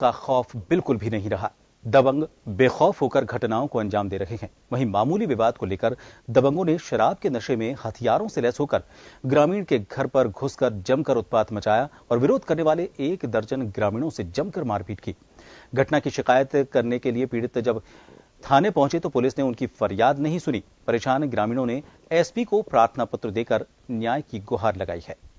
का खौफ बिल्कुल भी नहीं रहा दबंग बेखौफ होकर घटनाओं को अंजाम दे रहे हैं वहीं मामूली विवाद को लेकर दबंगों ने शराब के नशे में हथियारों से लैस होकर ग्रामीण के घर पर घुसकर जमकर उत्पात मचाया और विरोध करने वाले एक दर्जन ग्रामीणों से जमकर मारपीट की घटना की शिकायत करने के लिए पीड़ित जब थाने पहुंचे तो पुलिस ने उनकी फरियाद नहीं सुनी परेशान ग्रामीणों ने एसपी को प्रार्थना पत्र देकर न्याय की गुहार लगाई है